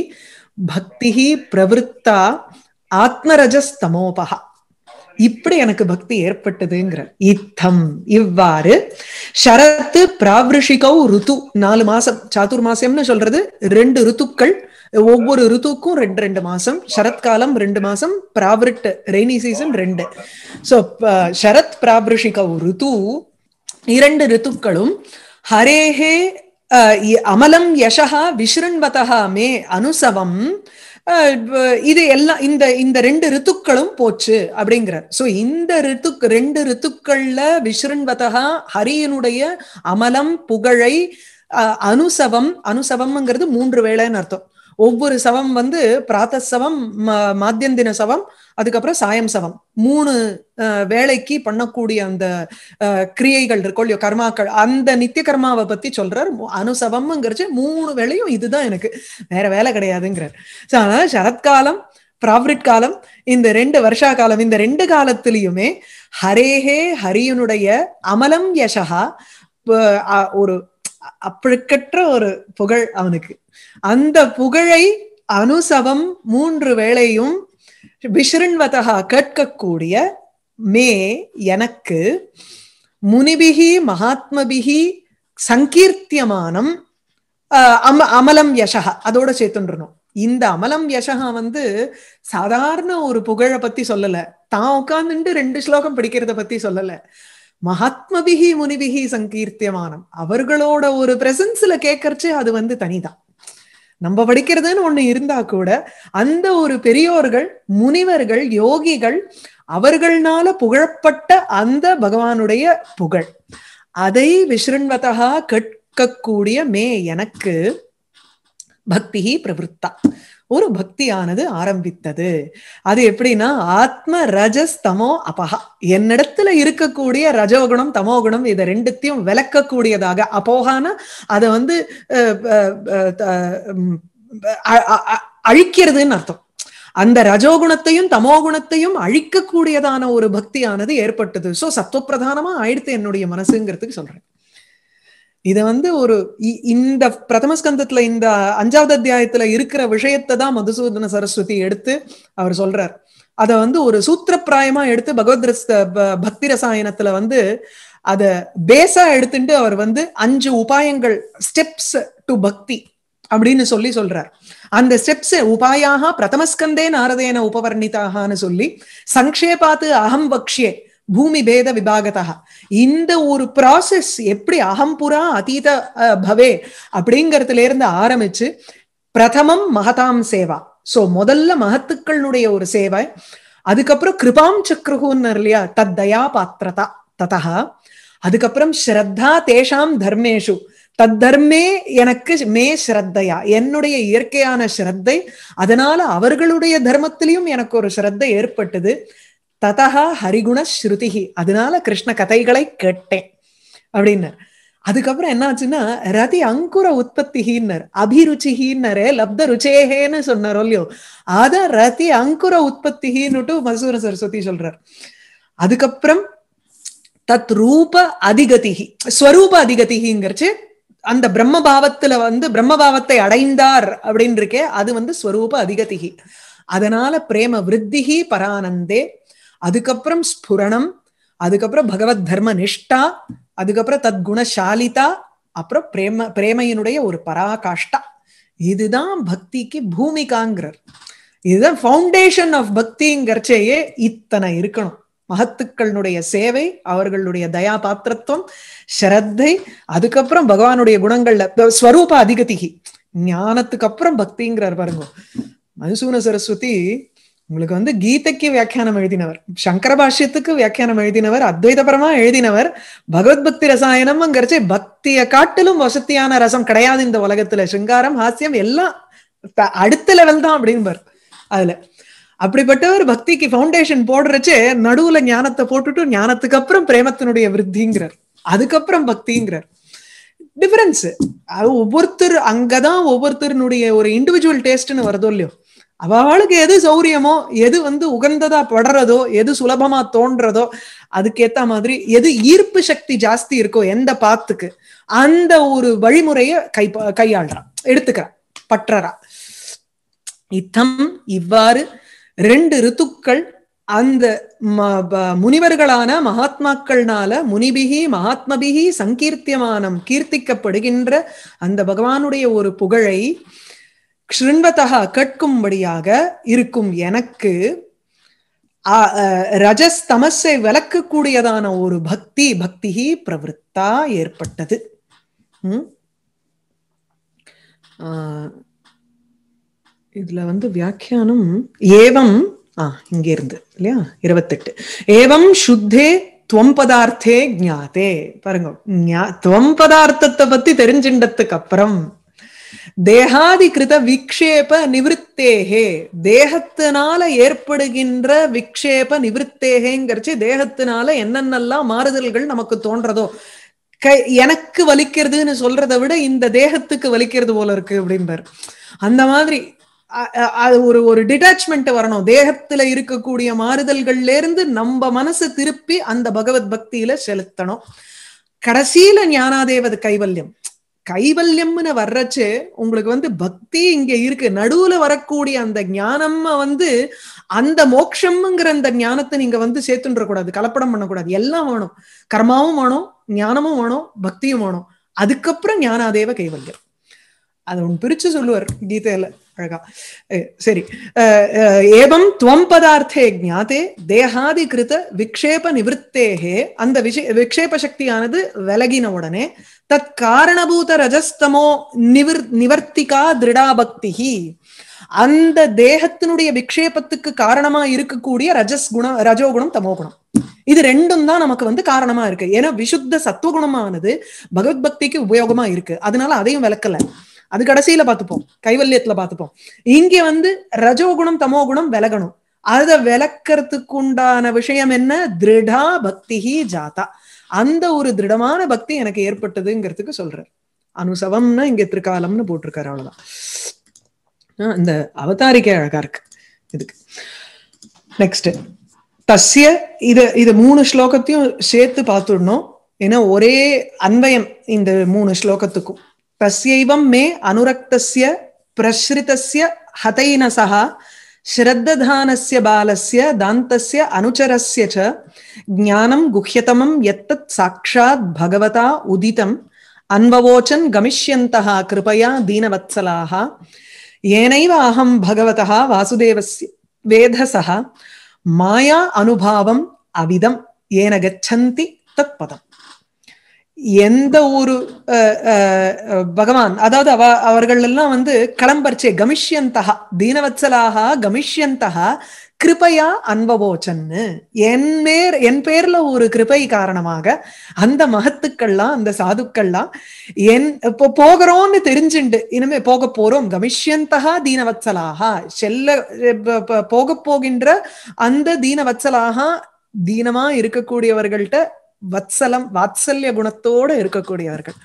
பக்தி பிரவருத்தா ஆத்மரஜஸ்தமோபகா இப்படி எனக்கு பக்தி ஏற்பட்டதுங்கிற இத்தம் இவ்வாறு ஷரத்து பிராவிருஷிகௌ ருது நாலு மாசம் சாத்துர் மாசம்னு சொல்றது ரெண்டு ருத்துக்கள் ஒவ்வொரு ரித்துக்கும் ரெண்டு ரெண்டு மாசம் சரத்காலம் ரெண்டு மாசம் பிராவிரிட் ரெய்னி சீசன் ரெண்டு ஸோ சரத் பிராபிருஷிக ரித்து இரண்டு ரித்துக்களும் ஹரேஹே அமலம் யசகா விஷ்ருண்வதா மே அனுசவம் இது எல்லாம் இந்த இந்த ரெண்டு ரித்துக்களும் போச்சு அப்படிங்கிறார் சோ இந்த ரித்து ரெண்டு ரித்துக்கள்ல விஷ்ருண்வதா ஹரியனுடைய அமலம் புகழை அனுசவம் அனுசவம்ங்கிறது மூன்று வேளைன்னு அர்த்தம் ஒவ்வொரு சவம் வந்து பிராத்த சவம் மாத்தியந்தின சவம் அதுக்கப்புறம் சாயம் சவம் மூணு வேலைக்கு பண்ணக்கூடிய அந்த கிரியைகள் இருக்கோ இல்லையோ கர்மாக்கள் அந்த நித்திய கர்மாவை பத்தி சொல்றார் அனுசவம்ங்கிறச்சு மூணு வேலையும் இதுதான் எனக்கு வேற வேலை கிடையாதுங்கிறார் ஸோ அதனால சரத்காலம் பிராவிட் காலம் இந்த ரெண்டு வருஷா காலம் இந்த ரெண்டு காலத்திலயுமே ஹரேஹே ஹரியனுடைய அமலம் யசகா ஒரு அப்பழுக்கற்ற ஒரு புகழ் அவனுக்கு அந்த புகழை அனுசவம் மூன்று வேளையும் விஷ்ருண்வதா கேட்கக்கூடிய மே எனக்கு முனிபிகி மகாத்மபிகி சங்கீர்த்தியமானம் அம அமலம் யசகா அதோட சேர்த்துன்றணும் இந்த அமலம் யசகா வந்து சாதாரண ஒரு புகழை பத்தி சொல்லல தான் உட்காந்துட்டு ரெண்டு ஸ்லோகம் படிக்கிறத பத்தி சொல்லல மகாத்மபிகி முனிபிகி சங்கீர்த்தியமானம் அவர்களோட ஒரு பிரசன்ஸ்ல கேட்கறச்சே அது வந்து தனிதான் நம்ம படிக்கிறதுன்னு ஒண்ணு இருந்தா கூட அந்த ஒரு பெரியோர்கள் முனிவர்கள் யோகிகள் அவர்கள்னால புகழப்பட்ட அந்த பகவானுடைய புகழ் அதை விஸ்ருண்வதா கேட்கக்கூடிய மே எனக்கு பக்தி பிரவருத்தா ஒரு பக்தியானது ஆரம்பித்தது அது எப்படின்னா ஆத்ம ரஜஸ் தமோ அபஹா என்னிடத்துல இருக்கக்கூடிய ரஜோகுணம் தமோகுணம் இதை ரெண்டுத்தையும் விளக்கக்கூடியதாக அப்போகான அதை வந்து அழிக்கிறதுன்னு அர்த்தம் அந்த ரஜோகுணத்தையும் தமோகுணத்தையும் அழிக்கக்கூடியதான ஒரு பக்தியானது ஏற்பட்டது சோ பிரதானமா ஆயிடுத்து என்னுடைய மனசுங்கிறதுக்கு சொல்றேன் இத வந்து ஒரு இந்த பிரதம ஸ்கந்தத்துல இந்த அஞ்சாவது அத்தியாயத்துல இருக்கிற விஷயத்தை தான் மதுசூதன சரஸ்வதி எடுத்து அவர் சொல்றார் அத வந்து ஒரு சூத்திரப்பிராயமா எடுத்து பகவத் பக்தி ரசாயனத்துல வந்து அத பேஸா எடுத்துட்டு அவர் வந்து அஞ்சு உபாயங்கள் ஸ்டெப்ஸ் டு பக்தி அப்படின்னு சொல்லி சொல்றார் அந்த ஸ்டெப்ஸ் உபாயாக பிரதமஸ்கந்தே நாரதேன உபவர்ணிதாகனு சொல்லி சங்கேபாத்து அகம் பக்ஷே பூமி பேத விபாகதா இந்த ஒரு ப்ராசஸ் எப்படி அகம்புரா அதீத பவே அப்படிங்கிறதுல இருந்து ஆரம்பிச்சு பிரதமம் மகதாம் சேவா சோ முதல்ல மகத்துக்களுடைய ஒரு சேவை அதுக்கப்புறம் கிருபாம் சக்ருகுன்னு இல்லையா தத்தயா பாத்திரதா ததா அதுக்கப்புறம் ஸ்ரத்தா தேஷாம் தர்மேஷு தத் தர்மே எனக்கு மே ஸ்ரத்தையா என்னுடைய இயற்கையான ஸ்ரத்தை அதனால அவர்களுடைய தர்மத்திலையும் எனக்கு ஒரு ஸ்ரத்தை ஏற்பட்டது ததா ஹரிகுண ஸ்ருதிகி அதனால கிருஷ்ண கதைகளை கேட்டேன் அப்படின்னு அதுக்கப்புறம் என்ன ஆச்சுன்னா ரதி அங்குர உற்பத்திகின்னர் அபிருச்சிகின்னரே லப்த ருச்சேகேன்னு சொன்னாரோ இல்லையோ அத ரதி அங்குர உற்பத்திகின்னுட்டு மசூர சரஸ்வதி சொல்றார் அதுக்கப்புறம் தத் ரூப அதிகதிகி ஸ்வரூப அதிகதிகிங்கிறச்சு அந்த பிரம்ம பாவத்துல வந்து பிரம்ம பாவத்தை அடைந்தார் அப்படின்னு இருக்கே அது வந்து ஸ்வரூப அதிகதிகி அதனால பிரேம விருத்திகி பரானந்தே அதுக்கப்புறம் ஸ்புரணம் அதுக்கப்புறம் பகவத் தர்ம நிஷ்டா அதுக்கப்புறம் தத்குணசாலிதா அப்புறம் பிரேம பிரேமையினுடைய ஒரு பராகாஷ்டா இதுதான் பக்திக்கு பூமிகாங்கிறர் இதுதான் ஃபவுண்டேஷன் ஆஃப் பக்திங்கிறச்சேயே இத்தனை இருக்கணும் மகத்துக்களுடைய சேவை அவர்களுடைய தயா பாத்திரத்துவம் ஸ்ரத்தை அதுக்கப்புறம் பகவானுடைய குணங்கள்ல ஸ்வரூப அதிகதிகி ஞானத்துக்கு அப்புறம் பக்திங்கிறார் பாருங்க மனுசூன சரஸ்வதி உங்களுக்கு வந்து கீதைக்கு வியாக்கியானம் எழுதினவர் சங்கர பாஷ்யத்துக்கு வியாக்கியானம் எழுதினவர் அத்வைதபரமா எழுதினவர் பகவத் பக்தி ரசாயனம்ங்கிறச்சு பக்திய காட்டிலும் வசத்தியான ரசம் கிடையாது இந்த உலகத்துல சிங்காரம் ஹாஸ்யம் எல்லாம் அடுத்த லெவல் தான் அப்படின்பார் அதுல அப்படிப்பட்டவர் பக்திக்கு பவுண்டேஷன் போடுறச்சு நடுவுல ஞானத்தை போட்டுட்டு ஞானத்துக்கு அப்புறம் பிரேமத்தினுடைய விருத்திங்கிறார் அதுக்கப்புறம் பக்திங்கிறார் டிஃபரன்ஸ் ஒவ்வொருத்தர் அங்கதான் ஒவ்வொருத்தருனுடைய ஒரு இண்டிவிஜுவல் டேஸ்ட்னு வருதோ இல்லையோ அவளுக்கு எது சௌரியமோ எது வந்து உகந்ததா படுறதோ எது சுலபமா தோன்றதோ அதுக்கேத்த மாதிரி எது ஈர்ப்பு சக்தி ஜாஸ்தி இருக்கோ எந்த பாத்துக்கு அந்த ஒரு வழிமுறைய கை கையாள்றான் எடுத்துக்கிறான் பற்றறா இத்தம் இவ்வாறு ரெண்டு ரித்துக்கள் அந்த முனிவர்களான மகாத்மாக்கள்னால முனிபிகி மகாத்மபிகி சங்கீர்த்தியமானம் கீர்த்திக்கப்படுகின்ற அந்த பகவானுடைய ஒரு புகழை ஷிருண்வதா கேட்கும்படியாக இருக்கும் எனக்கு ரஜஸ் தமசை விளக்கக்கூடியதான ஒரு பக்தி பக்தி பிரவருத்தா ஏற்பட்டது இதுல வந்து வியாக்கியானம் ஏவம் ஆஹ் இங்க இருந்து இல்லையா இருபத்தெட்டு ஏவம் சுத்தே துவம் பதார்த்தே ஞாதே பாருங்க துவம் பதார்த்தத்தை பத்தி தெரிஞ்சின்றதுக்கு அப்புறம் தேகாதி கிருத விக்ஷேப நிவத்தேகே தேகத்தினால ஏற்படுகின்ற விக்ஷேப நிவத்தேகேங்கிறச்சு தேகத்தினால என்னென்னலாம் மாறுதல்கள் நமக்கு தோன்றதோ கை எனக்கு வலிக்கிறதுன்னு சொல்றதை விட இந்த தேகத்துக்கு வலிக்கிறது போல இருக்கு அப்படின்பாரு அந்த மாதிரி அது ஒரு ஒரு டிட்டாச்மெண்ட் வரணும் தேகத்துல இருக்கக்கூடிய மாறுதல்கள்ல இருந்து நம்ம மனசு திருப்பி அந்த பகவத் பக்தியில செலுத்தணும் கடைசியில ஞானாதேவது கைவல்யம் கைவல்யம்னு வர்றச்சு உங்களுக்கு வந்து பக்தி இங்க இருக்கு நடுவுல வரக்கூடிய அந்த ஞானம் வந்து அந்த மோக்ஷம்ங்கிற அந்த ஞானத்தை நீங்க வந்து சேர்த்துன்ற கூடாது கலப்படம் பண்ணக்கூடாது எல்லாம் வேணும் கர்மாவும் வேணும் ஞானமும் வேணும் பக்தியும் வேணும் அதுக்கப்புறம் ஞானாதேவ கைவல்யம் அதை உன் பிரிச்சு சொல்லுவார் கீதையில அழகா சரி ஏவம் துவம் பதார்த்தே ஜாத்தே தேகாதி கிருத விக்ஷேப நிவத்தேகே அந்த விஷய விக்ஷேப சக்தியானது விலகின உடனே தத் காரணபூத ரஜஸ்தமோ நிவர் நிவர்த்திகா திருடாபக்தி அந்த தேகத்தினுடைய விக்ஷேபத்துக்கு காரணமா இருக்கக்கூடிய ரஜஸ் குணம் ரஜோகுணம் தமோகுணம் இது ரெண்டும் தான் நமக்கு வந்து காரணமா இருக்கு ஏன்னா விசுத்த சத்துவகுணமானது பகவத் பக்திக்கு உபயோகமா இருக்கு அதனால அதையும் விளக்கல அது கடைசியில பாத்துப்போம் கைவல்யத்துல பாத்துப்போம் இங்க வந்து ரஜோகுணம் தமோ குணம் விலகணும் அத விளக்கறதுக்கு உண்டான விஷயம் என்ன திருடா பக்தி ஜாதா அந்த ஒரு திருடமான பக்தி எனக்கு ஏற்பட்டதுங்கிறதுக்கு சொல்றார் அனுசவம்னா இங்க திருக்காலம்னு போட்டிருக்காரு அவ்வளவுதான் இந்த அவதாரிக்கை அழகா இருக்கு இதுக்கு நெக்ஸ்ட் தஸ்ய இது இது மூணு ஸ்லோகத்தையும் சேர்த்து பார்த்துடணும் ஏன்னா ஒரே அன்வயம் இந்த மூணு ஸ்லோகத்துக்கும் தஸ்யைவம் மே அனுரக்தஸ்ய பிரஸ்ரிதஸ்ய ஹதைனசா ஸ்ரத்ததானஸ்ய பாலஸ்ய தாந்தஸ்ய அனுச்சரஸ்ய ச ஞானம் குஹ்யதமம் எத்தத் சாட்சாத் பகவதா உதிதம் அன்வவோச்சன் கமிஷ்யந்தா கிருபயா தீனவத்சலாக ஏனைவ அகம் பகவதா வாசுதேவஸ்ய வேதசா மாயா அனுபாவம் அவிதம் ஏன கச்சந்தி தத்பதம் எந்த ஒரு பகவான் அதாவது அவ அவர்கள் எல்லாம் வந்து களம்பர்ச்சே கமிஷ்யந்தகா தீனவத்சலாக கமிஷ்யந்தகா கிருபையா அன்பவோச்சன்னு என் பேர் என் பேர்ல ஒரு கிருபை காரணமாக அந்த மகத்துக்கள்லாம் அந்த சாதுக்கள்லாம் என் இப்போ போகிறோம்னு தெரிஞ்சுண்டு இனிமே போக போறோம் கமிஷ்யந்தகா தீனவத்சலாக செல்ல போக போகின்ற அந்த தீனவத்சலாக தீனமா இருக்கக்கூடியவர்கள்ட்ட வத்சலம் வாத்சல்ய குணத்தோட இருக்கக்கூடியவர்கள்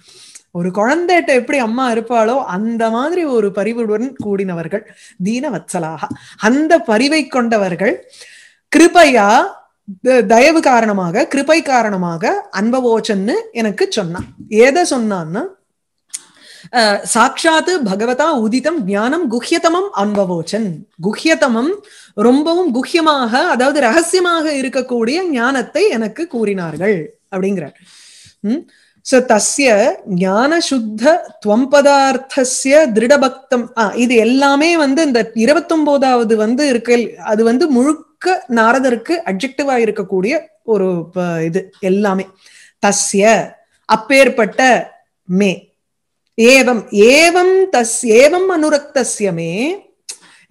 ஒரு குழந்தைகிட்ட எப்படி அம்மா இருப்பாளோ அந்த மாதிரி ஒரு பரிவுடன் கூடினவர்கள் தீன வத்சலாக அந்த பரிவை கொண்டவர்கள் கிருபையா தயவு காரணமாக கிருபை காரணமாக அன்பவோச்சன்னு எனக்கு சொன்னான் எதை சொன்னான்னா சாட்சாத்து பகவதா உதித்தம் ஞானம் குஹ்யதமம் அன்பவோச்சன் குஹ்யதமம் ரொம்பவும் குஹ்யமாக அதாவது ரகசியமாக இருக்கக்கூடிய ஞானத்தை எனக்கு கூறினார்கள் அப்படிங்கிறார் உம் சோ தஸ்ய ஞான சுத்த துவம்பதார்த்தசிய திருடபக்தம் ஆஹ் இது எல்லாமே வந்து இந்த இருபத்தொன்பதாவது வந்து இருக்க அது வந்து முழுக்க நாரதருக்கு அப்ஜெக்டிவா இருக்கக்கூடிய ஒரு இது எல்லாமே தஸ்ய அப்பேற்பட்ட மே ஏவம் ஏவம் தஸ் ஏவம் அனுரக்தசியமே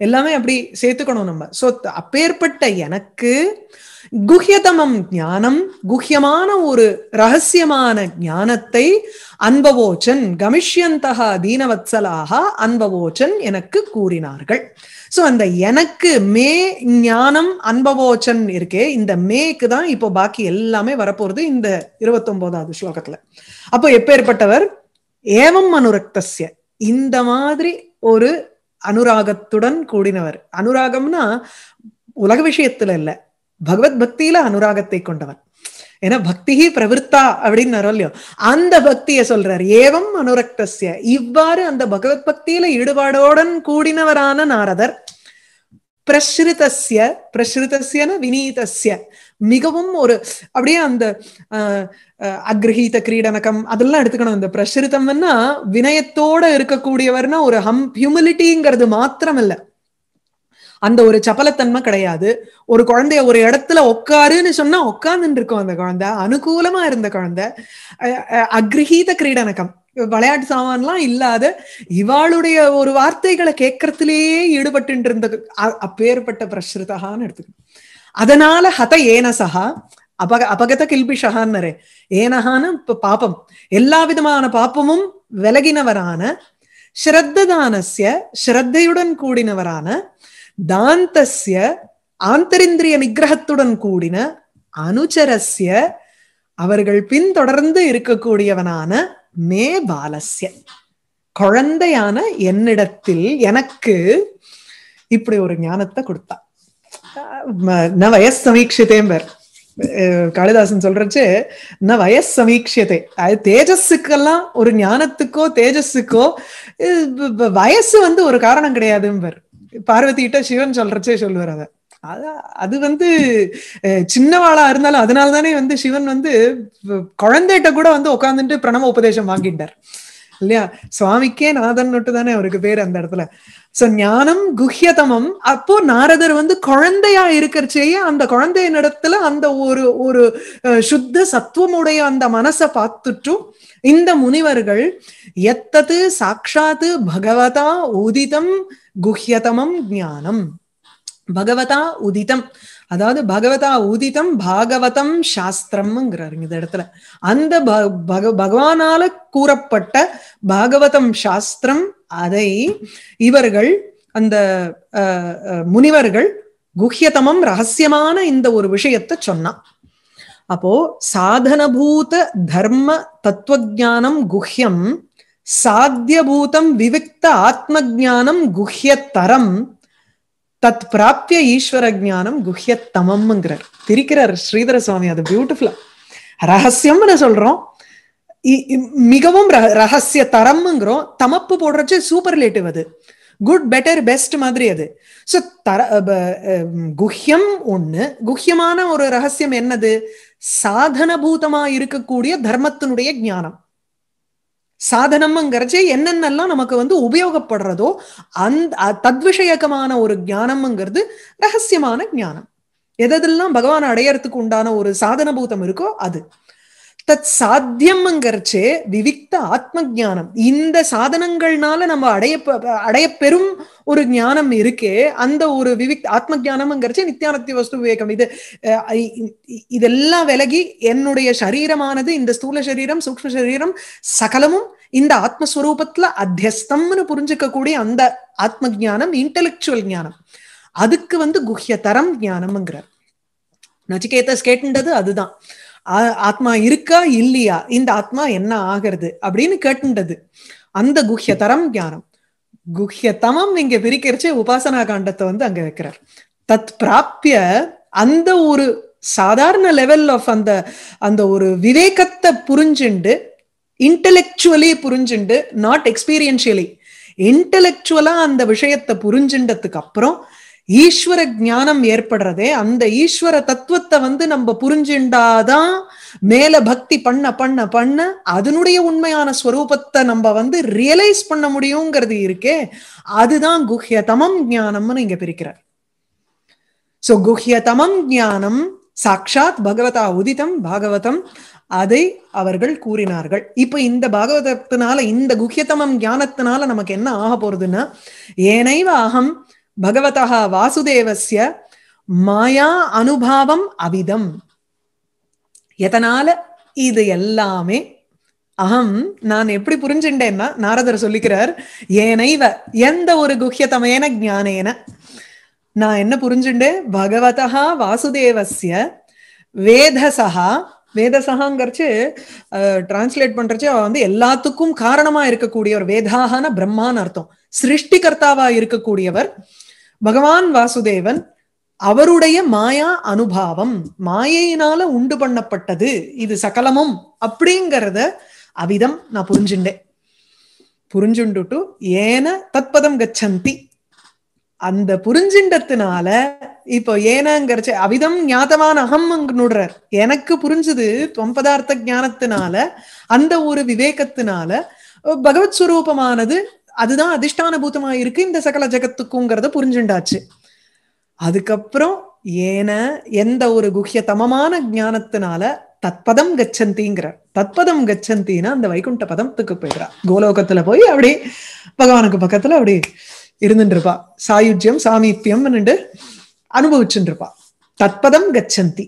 எல்லாமே அப்படி சேர்த்துக்கணும் நம்ம சோ அப்பேற்பட்ட எனக்கு குஹ்யதமம் ஞானம் குஹ்யமான ஒரு ரகசியமான ஞானத்தை அன்பவோச்சன் கமிஷ்யந்தகா தீனவத்சலாக அன்பவோச்சன் எனக்கு கூறினார்கள் சோ அந்த எனக்கு மே ஞானம் அன்பவோச்சன் இருக்கே இந்த மேக்கு தான் இப்போ பாக்கி எல்லாமே வரப்போறது இந்த இருபத்தொன்பதாவது ஸ்லோகத்துல அப்போ எப்பேற்பட்டவர் ஏவம் அனுரக்தசிய இந்த மாதிரி ஒரு அனுராகத்துடன் கூடினவர் அனுராகம்னா உலக விஷயத்துல இல்ல பகவத் பக்தியில அனுராகத்தை கொண்டவர் ஏன்னா பக்தி பிரவிற்த்தா அப்படின்னு இல்லையோ அந்த பக்தியை சொல்றார் ஏவம் அனுரக்தசிய இவ்வாறு அந்த பகவத் பக்தியில ஈடுபாடோடன் கூடினவரான நாரதர் பிரஸ்ருதஸ்ய பிரஸ்ருதஸ்யன வினீதஸ்ய மிகவும் ஒரு அப்படியே அந்த அக்ரஹீத கிரீடனகம் அதெல்லாம் எடுத்துக்கணும் இந்த பிரசுரித்தம்னா வினயத்தோட இருக்கக்கூடியவர்னா ஒரு ஹம் ஹியூமிலிட்டிங்கிறது மாத்திரம் இல்ல அந்த ஒரு சபலத்தன்மை கிடையாது ஒரு குழந்தைய ஒரு இடத்துல உட்காருன்னு சொன்னா உட்காந்துட்டு இருக்கும் அந்த குழந்தை அனுகூலமா இருந்த குழந்தை அக்ரஹீத கிரீடனகம் விளையாட்டு சாமான்லாம் இல்லாத இவாளுடைய ஒரு வார்த்தைகளை கேட்கறதுலயே ஈடுபட்டு இருந்த அப்பேற்பட்ட பிரசுரித்தகான்னு எடுத்துக்கணும் அதனால ஹத ஏனசஹா அபக அபகத கில்பிஷகான்னு ஏனஹான பாப்பம் எல்லா விதமான பாப்பமும் விலகினவரான ஸ்ரத்ததானஸ்ய ஸ்ரத்தையுடன் கூடினவரான தாந்தஸ்ய ஆந்தரிந்திரிய நிகிரகத்துடன் கூடின அனுச்சரஸ்ய அவர்கள் பின்தொடர்ந்து இருக்கக்கூடியவனான மே பாலஸ்ய குழந்தையான என்னிடத்தில் எனக்கு இப்படி ஒரு ஞானத்தை கொடுத்தா ந வயஸ் காளிதாசன் சொல்றச்சு ந வயஸ் சமீக்ஷத்தை அது தேஜஸுக்கெல்லாம் ஒரு ஞானத்துக்கோ தேஜஸுக்கோ வயசு வந்து ஒரு காரணம் கிடையாதும்பர் கிட்ட சிவன் சொல்றச்சே சொல்லுவார் அதை அது வந்து சின்னவாளா இருந்தாலும் அதனால தானே வந்து சிவன் வந்து குழந்தைகிட்ட கூட வந்து உட்காந்துட்டு பிரணவ உபதேசம் வாங்கிட்டார் இல்லையா சுவாமிக்கே நாதன்னுட்டு தானே அவருக்கு பேர் அந்த இடத்துல சோ ஞானம் குஹ்யதமம் அப்போ நாரதர் வந்து குழந்தையா இருக்கிறச்சேயே அந்த குழந்தையின் இடத்துல அந்த ஒரு ஒரு சுத்த சத்துவமுடைய அந்த மனசை பார்த்துட்டும் இந்த முனிவர்கள் எத்தது சாட்சாத்து பகவதா உதிதம் குஹ்யதமம் ஞானம் பகவதா உதிதம் அதாவது பகவதா உதிதம் பாகவதம் சாஸ்திரம்ங்கிறாரு இந்த இடத்துல அந்த பகவானால கூறப்பட்ட பாகவதம் சாஸ்திரம் அதை இவர்கள் அந்த முனிவர்கள் குஹ்யதமம் ரகசியமான இந்த ஒரு விஷயத்த சொன்னான் அப்போ சாதனபூத தர்ம தத்துவஜானம் குஹ்யம் சாத்தியபூதம் விவிக்த ஆத்ம ஜானம் குஹ்யத்தரம் தத் பிராப்திய ஈஸ்வர ஜானம் குஹ்யத்தமம்ங்கிறார் திரிக்கிறார் ஸ்ரீதர சுவாமி அது பியூட்டிஃபுல்லா ரகசியம்னு சொல்றோம் மிகவும் ரகசிய தரம்ங்கிறோம் தமப்பு போடுறச்சு லேட்டிவ் அது குட் பெட்டர் பெஸ்ட் மாதிரி அது சோ தர குஹ்யம் ஒண்ணு குஹ்யமான ஒரு ரகசியம் என்னது சாதனபூதமா இருக்கக்கூடிய தர்மத்தினுடைய ஞானம் சாதனம்ங்கிறச்சு என்னென்னலாம் நமக்கு வந்து உபயோகப்படுறதோ அந்த தத்விஷயகமான ஒரு ஞானம்ங்கிறது ரகசியமான ஞானம் எதெல்லாம் பகவான் அடையறதுக்கு உண்டான ஒரு சாதன பூதம் இருக்கோ அது தத் சாத்தியம்ங்கிறச்சு விவிக்த ஆத்ம ஜானம் இந்த சாதனங்கள்னால நம்ம அடைய அடைய பெறும் ஒரு ஞானம் இருக்கு அந்த ஒரு விவிக் ஆத்ம ஜானம்ங்கிறச்சு நித்தியானத்திய வஸ்து விவேகம் இது இதெல்லாம் விலகி என்னுடைய சரீரமானது இந்த ஸ்தூல சரீரம் சூக்ம சரீரம் சகலமும் இந்த ஆத்மஸ்வரூபத்துல அத்தியஸ்தம்னு புரிஞ்சுக்கக்கூடிய அந்த ஆத்ம ஜானம் இன்டெலக்சுவல் ஞானம் அதுக்கு வந்து குஹ்யதரம் ஞானம்ங்கிறார் நச்சிகேதஸ் கேட்டுன்றது அதுதான் ஆத்மா இருக்கா இல்லையா இந்த ஆத்மா என்ன ஆகிறது அப்படின்னு கேட்டுண்டது அந்த குஹ்ய தரம் ஞானம் குஹ்ய தமம் இங்க பிரிக்கிறச்சு உபாசனா காண்டத்தை வந்து அங்க வைக்கிறார் தத் பிராப்திய அந்த ஒரு சாதாரண லெவல் ஆஃப் அந்த அந்த ஒரு விவேகத்தை புரிஞ்சுண்டு இன்டலெக்சுவலி புரிஞ்சுண்டு நாட் எக்ஸ்பீரியன்ஷியலி இன்டலெக்சுவலா அந்த விஷயத்தை புரிஞ்சுண்டதுக்கு அப்புறம் ஈஸ்வர ஞானம் ஏற்படுறதே அந்த ஈஸ்வர தத்துவத்தை வந்து நம்ம புரிஞ்சுண்டாதான் மேல பக்தி பண்ண பண்ண பண்ண அதனுடைய உண்மையான ஸ்வரூபத்தை நம்ம வந்து ரியலைஸ் பண்ண முடியுங்கிறது இருக்கே அதுதான் குஹ்ய தமம் ஞானம்னு இங்க பிரிக்கிறார் சோ குஹ்ய தமம் ஞானம் சாட்சாத் பகவதா உதிதம் பாகவதம் அதை அவர்கள் கூறினார்கள் இப்ப இந்த பாகவதத்தினால இந்த குஹ்யதமம் ஞானத்தினால நமக்கு என்ன ஆக போறதுன்னா ஏனைவ அகம் பகவதா வாசுதேவசிய மாயா அனுபாவம் அவிதம் எதனால இது எல்லாமே அகம் நான் எப்படி புரிஞ்சுட்டேன்னா நாரதர் சொல்லிக்கிறார் ஏனைவ எந்த ஒரு குஹ்யதமேன ஜானேன நான் என்ன புரிஞ்சுட்டேன் பகவதா வாசுதேவசிய வேதசகா வேதசகாங்கிறச்சு டிரான்ஸ்லேட் பண்றச்சு அவ வந்து எல்லாத்துக்கும் காரணமா இருக்கக்கூடியவர் வேதாகன பிரம்மான்னு அர்த்தம் சிருஷ்டிகர்த்தாவா இருக்கக்கூடியவர் பகவான் வாசுதேவன் அவருடைய மாயா அனுபாவம் மாயையினால உண்டு பண்ணப்பட்டது இது சகலமும் அப்படிங்கிறத அவிதம் நான் புரிஞ்சுண்டேன் புரிஞ்சுண்டுட்டு ஏன தத்பதம் கச்சந்தி அந்த புரிஞ்சின்றதுனால இப்போ ஏனங்கிறச்ச அவிதம் ஞாதமான நுடுறார் எனக்கு புரிஞ்சது தொம்பதார்த்த ஜானத்தினால அந்த ஒரு விவேகத்தினால பகவத் சுரூபமானது அதுதான் அதிஷ்டான பூத்தமா இருக்கு இந்த சகல ஜகத்துக்குங்கிறத புரிஞ்சுண்டாச்சு அதுக்கப்புறம் ஏன எந்த ஒரு குஹிய தமமான ஜானத்தினால தத்பதம் கச்சந்தீங்கிற தத்பதம் கச்சந்தின்னா அந்த வைகுண்ட பதத்துக்கு போயிடுறா கோலோகத்துல போய் அப்படி பகவானுக்கு பக்கத்துல அப்படி இருந்துட்டு இருப்பா சாயுஜ்யம் சாமீபியம் அனுபவிச்சுட்டு இருப்பா தத்பதம் கச்சந்தி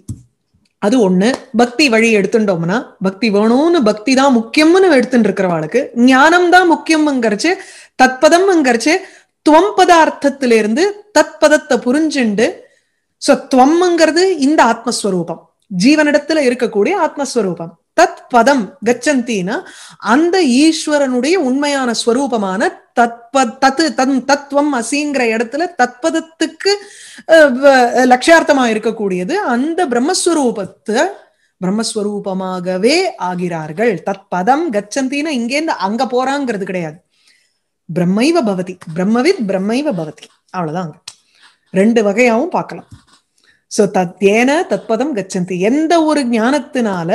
அது ஒண்ணு பக்தி வழி எடுத்துட்டோம்னா பக்தி வேணும்னு பக்தி தான் முக்கியம்னு எடுத்துட்டு இருக்கிறவாளுக்கு ஞானம் தான் முக்கியம்ங்கிறச்சு தத்பதம்ங்கிறச்சு துவம் பதார்த்தத்திலிருந்து தத்பதத்தை புரிஞ்சுண்டு சோ துவம்ங்கிறது இந்த ஆத்மஸ்வரூபம் ஜீவனிடத்துல இருக்கக்கூடிய ஆத்மஸ்வரூபம் தத் பதம் கச்சந்தின்னா அந்த ஈஸ்வரனுடைய உண்மையான ஸ்வரூபமான தத் தத்து தத் தத்துவம் அசிங்கிற இடத்துல தத்பதத்துக்கு லட்சார்த்தமா இருக்கக்கூடியது அந்த பிரம்மஸ்வரூபத்தை பிரம்மஸ்வரூபமாகவே ஆகிறார்கள் தத் பதம் கச்சந்தினா இங்கேருந்து அங்க போறாங்கிறது கிடையாது பிரம்மைவ பவதி பிரம்மவித் பிரம்மைவ பவதி அவ்வளவுதான் அங்க ரெண்டு வகையாவும் பார்க்கலாம் சோ தத் ஏன தத்பதம் கச்சந்தி எந்த ஒரு ஞானத்தினால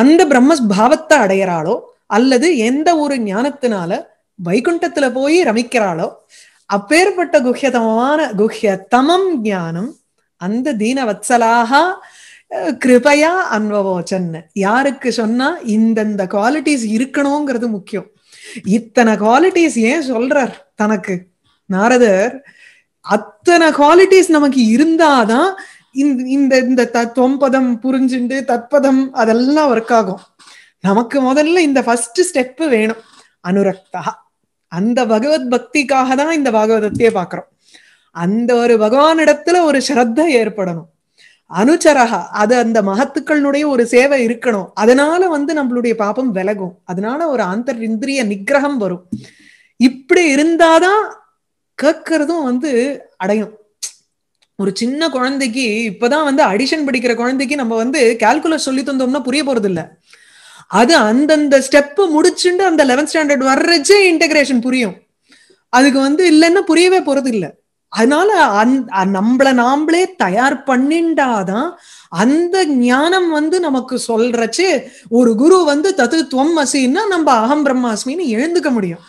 அந்த பிரம்மஸ் பாவத்தை அடையிறாளோ அல்லது எந்த ஒரு ஞானத்தினால வைகுண்டத்துல போய் ரமிக்கிறாளோ அப்பேற்பட்ட குஹ்யதமமான குஹ்ய தமம் ஞானம் அந்த தீனவத்சலாக கிருபையா அன்பவோச்சன்னு யாருக்கு சொன்னா இந்தந்த குவாலிட்டிஸ் இருக்கணுங்கிறது முக்கியம் இத்தனை குவாலிட்டிஸ் ஏன் சொல்றார் தனக்கு நாரதர் அத்தனை குவாலிட்டிஸ் நமக்கு இருந்தாதான் இந்த இந்த தொம்பதம் புரிஞ்சுண்டு தற்பதம் அதெல்லாம் ஒர்க் ஆகும் நமக்கு முதல்ல இந்த ஃபர்ஸ்ட் ஸ்டெப் வேணும் அனுரக்தா அந்த பகவத் பக்திக்காக தான் இந்த பாகவதத்தையே பாக்குறோம் அந்த ஒரு பகவானிடத்துல ஒரு ஸ்ரத்த ஏற்படணும் அனுச்சரகா அது அந்த மகத்துக்களுடைய ஒரு சேவை இருக்கணும் அதனால வந்து நம்மளுடைய பாப்பம் விலகும் அதனால ஒரு ஆந்தர் இந்திரிய நிகிரகம் வரும் இப்படி இருந்தாதான் கேட்கறதும் வந்து அடையும் ஒரு சின்ன குழந்தைக்கு இப்பதான் வந்து அடிஷன் படிக்கிற குழந்தைக்கு நம்ம வந்து கால்குலர் சொல்லி தந்தோம்னா புரிய போறது இல்ல அது அந்தந்த ஸ்டெப் முடிச்சுட்டு அந்த லெவன்த் ஸ்டாண்டர்ட் வர்றச்சே இன்டகிரேஷன் புரியும் அதுக்கு வந்து இல்லைன்னா புரியவே போறது இல்ல அதனால அந் நாம்ளே தயார் பண்ணிண்டாதான் அந்த ஞானம் வந்து நமக்கு சொல்றச்சு ஒரு குரு வந்து தத்துவம் அசின்னா நம்ம அகம் பிரம்மாஸ்மின்னு எழுந்துக்க முடியும்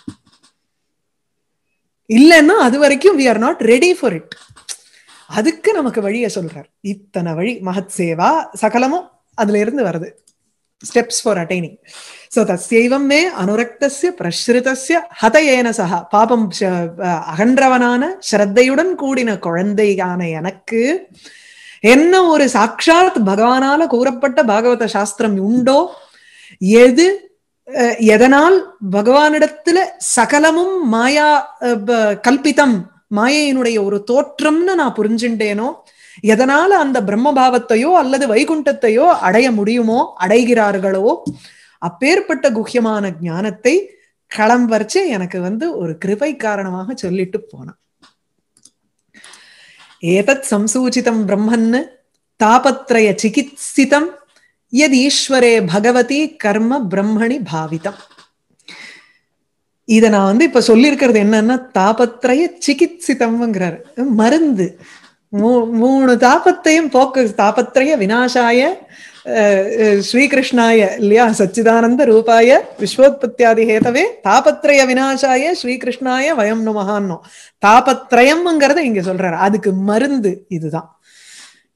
இல்லைன்னா அது வரைக்கும் we are not ready for it அதுக்கு நமக்கு வழியை சொல்றார் இத்தனை வழி மகத் சேவா சகலமும் அதுல இருந்து வருது ஸ்டெப்ஸ் ஃபார் அட்டைனிங் ஸோ தஸ்யைவம் மே அனுரக்தசிய பிரஸ்ருதசிய ஹதயேன சகா பாபம் அகன்றவனான ஸ்ரத்தையுடன் கூடின குழந்தையான எனக்கு என்ன ஒரு சாட்சாத் பகவானால கூறப்பட்ட பாகவத சாஸ்திரம் உண்டோ எது எதனால் பகவானிடத்துல சகலமும் மாயா கல்பித்தம் மாயையினுடைய ஒரு தோற்றம்னு நான் புரிஞ்சுட்டேனோ எதனால அந்த பிரம்ம பாவத்தையோ அல்லது வைகுண்டத்தையோ அடைய முடியுமோ அடைகிறார்களோ அப்பேற்பட்ட குஹியமான ஞானத்தை களம் வரைச்சு எனக்கு வந்து ஒரு கிருபை காரணமாக சொல்லிட்டு போனான் ஏதத் சம்சூச்சிதம் பிரம்மன்னு தாபத்ரய சிகித்சிதம் யத் ஈஸ்வரே பகவதி கர்ம பிரம்மணி பாவிதம் இதை நான் வந்து இப்ப சொல்லியிருக்கிறது என்னன்னா தாபத்திரைய சிகிச்சிதம்ங்கிறாரு மருந்து மூ மூணு தாபத்தையும் போக்கு தாபத்திரைய வினாசாய ஸ்ரீகிருஷ்ணாய இல்லையா சச்சிதானந்த ரூபாய விஸ்வோத்பத்தியாதி ஹேதவே தாபத்ரய வினாசாய ஸ்ரீகிருஷ்ணாய வயம் நமகான்னோம் தாபத்திரயம்ங்கிறத இங்க சொல்றாரு அதுக்கு மருந்து இதுதான்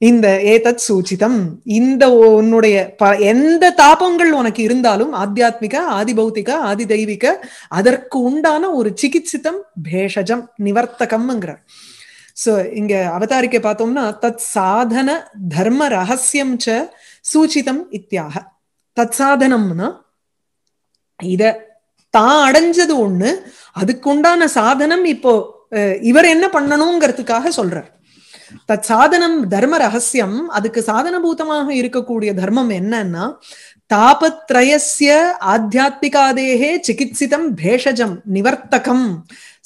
இந்த ஏதத் சூச்சிதம் இந்த உன்னுடைய எந்த தாபங்கள் உனக்கு இருந்தாலும் ஆத்தியாத்மிக ஆதி பௌத்திக ஆதி தெய்வீக அதற்கு உண்டான ஒரு சிகிச்சிதம் பேஷஜம் நிவர்த்தகம்ங்கிறார் சோ இங்க அவதாரிக்க பார்த்தோம்னா தத் சாதன தர்ம ரகசியம் ச சூச்சிதம் இத்தியாக தத் சாதனம்னா இத தான் அடைஞ்சது ஒண்ணு அதுக்குண்டான சாதனம் இப்போ இவர் என்ன பண்ணணுங்கிறதுக்காக சொல்றார் தத் சாதனம் தர்ம ரகசியம் அதுக்கு சாதனபூதமாக இருக்கக்கூடிய தர்மம் என்னன்னா தாபத்ரயசிய ஆத்தியாத்மிகாதேகே சிகிச்சிதம் பேஷஜம் நிவர்த்தகம்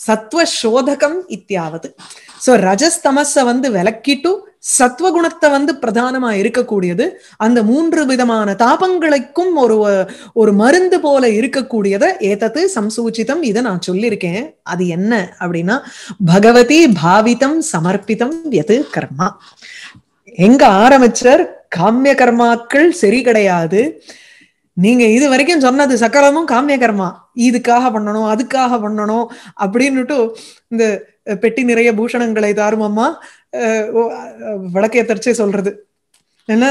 சத்துவ சோதகம் இத்தியாவது ஸோ ரஜஸ்தமஸை வந்து விளக்கிட்டு சத்வகுணத்தை வந்து பிரதானமா இருக்கக்கூடியது அந்த மூன்று விதமான தாபங்களுக்கும் ஒரு ஒரு மருந்து போல இருக்கக்கூடியத ஏதத்து சம்சூச்சிதம் இதை நான் சொல்லியிருக்கேன் அது என்ன அப்படின்னா பகவதி பாவிதம் சமர்ப்பிதம் எது கர்மா எங்க ஆரம்பிச்சர் காமிய கர்மாக்கள் சரி கிடையாது நீங்க இது வரைக்கும் சொன்னது சக்கரமும் காமிய கர்மா இதுக்காக பண்ணணும் அதுக்காக பண்ணணும் அப்படின்னுட்டு இந்த பெட்டி நிறைய பூஷணங்களை தாரும் அம்மா தர்ச்சே சொல்றது என்ன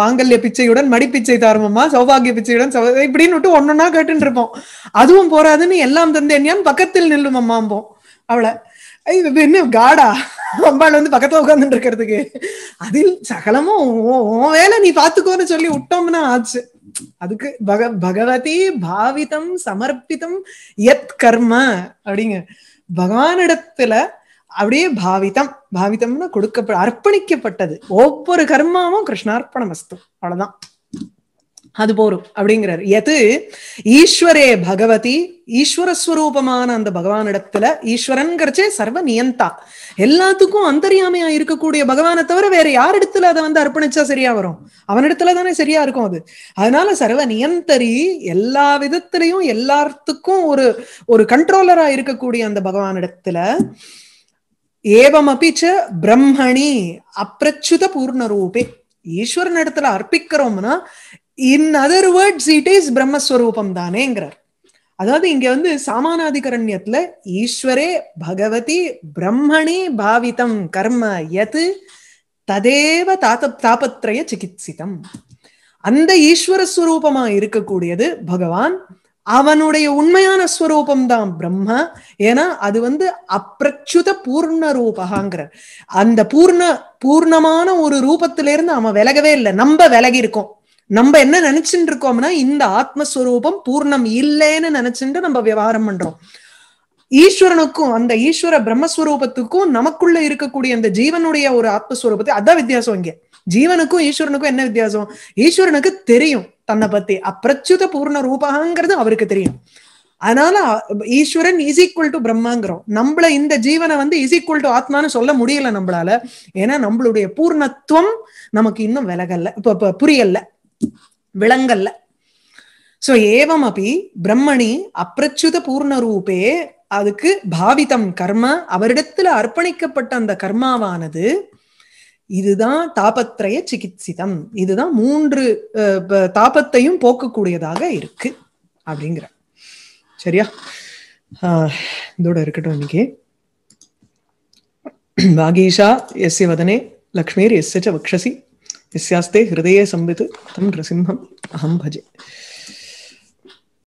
மாங்கல்ய பிச்சையுடன் மடிப்பிச்சை தாருமம்மா சௌபாகிய பிச்சையுடன் இப்படின்னு விட்டு ஒன்னொன்னா கேட்டுட்டு இருப்போம் அதுவும் போறாதுன்னு எல்லாம் தந்து என்னையான் பக்கத்தில் நில்லும் அம்மாம்போம் அவளை என்ன காடா அம்பாள் வந்து பக்கத்துல உட்காந்துட்டு இருக்கிறதுக்கு அதில் சகலமும் வேலை நீ பாத்துக்கோன்னு சொல்லி விட்டோம்னா ஆச்சு அதுக்கு பக பகவதி பாவிதம் சமர்ப்பிதம் எத் கர்ம அப்படிங்க பகவானிடத்துல அப்படியே பாவிதம் பாவிதம்னு கொடுக்கப்பட அர்ப்பணிக்கப்பட்டது ஒவ்வொரு கர்மாவும் கிருஷ்ணார்ப்பணம் வஸ்து அவ்வளவுதான் அது போரும் அப்படிங்கிறார் எது ஈஸ்வரே பகவதி ஈஸ்வரஸ்வரூபமான அந்த பகவானிடத்துல ஈஸ்வரன்கிறச்சே சர்வ நியந்தா எல்லாத்துக்கும் அந்தரியாமையா இருக்கக்கூடிய பகவானை தவிர வேற யார் இடத்துல அதை வந்து அர்ப்பணிச்சா சரியா வரும் அவனிடத்துல தானே சரியா இருக்கும் அது அதனால சர்வ நியந்தரி எல்லா விதத்திலையும் எல்லாத்துக்கும் ஒரு ஒரு கண்ட்ரோலரா இருக்கக்கூடிய அந்த பகவானிடத்துல ஏவம் அப்பிச்ச பிரம்மணி அப்பிரச்சுத பூர்ணரூபே ஈஸ்வரன் இடத்துல அர்ப்பிக்கிறோம்னா in other words it is பிரம்மஸ்வரூபம் தானேங்கிறார் அதாவது இங்க வந்து சாமானாதிகரண்யத்துல ஈஸ்வரே பகவதி பிரம்மணி பாவிதம் கர்ம எது ததேவ தாத்த தாபத்ரய சிகிச்சிதம் அந்த ஈஸ்வர ஸ்வரூபமா இருக்கக்கூடியது பகவான் அவனுடைய உண்மையான ஸ்வரூபம் தான் பிரம்மா ஏன்னா அது வந்து அப்பிரச்சுத பூர்ண ரூபகாங்கிற அந்த பூர்ண பூர்ணமான ஒரு ரூபத்திலிருந்து அவன் விலகவே இல்லை நம்ம விலகி இருக்கோம் நம்ம என்ன நினைச்சுட்டு இருக்கோம்னா இந்த ஆத்மஸ்வரூபம் பூர்ணம் இல்லைன்னு நினைச்சுட்டு நம்ம விவகாரம் பண்றோம் ஈஸ்வரனுக்கும் அந்த ஈஸ்வர பிரம்மஸ்வரூபத்துக்கும் நமக்குள்ள இருக்கக்கூடிய அந்த ஜீவனுடைய ஒரு ஆத்மஸ்வரூபத்தை அதான் வித்தியாசம் இங்க ஜீவனுக்கும் ஈஸ்வரனுக்கும் என்ன வித்தியாசம் ஈஸ்வரனுக்கு தெரியும் தன்னை பத்தி அப்பிரச்சுத பூர்ண ரூபாங்கிறது அவருக்கு தெரியும் அதனால ஈஸ்வரன் இஸ் ஈக்குவல் டு பிரம்மாங்கிறோம் நம்மள இந்த ஜீவனை வந்து இஸ் ஈக்குவல் டு ஆத்மான்னு சொல்ல முடியல நம்மளால ஏன்னா நம்மளுடைய பூர்ணத்துவம் நமக்கு இன்னும் விலகல்ல புரியல விலங்கல்ல சோ ஏவம் அப்படி பிரம்மணி அப்பிரச்சுத பூர்ணரூபே அதுக்கு பாவிதம் கர்ம அவரிடத்துல அர்ப்பணிக்கப்பட்ட அந்த கர்மாவானது இதுதான் தாபத்ரய சிகிச்சிதம் இதுதான் மூன்று தாபத்தையும் போக்கக்கூடியதாக இருக்கு அப்படிங்கிற சரியா இதோட இருக்கட்டும் இன்னைக்கு வாகீஷா எஸ் வதனே லக்ஷ்மீர் எஸ் வக்ஷசி यस्यास्ते हृदये संवित् तं नृसिंहम् अहं भजे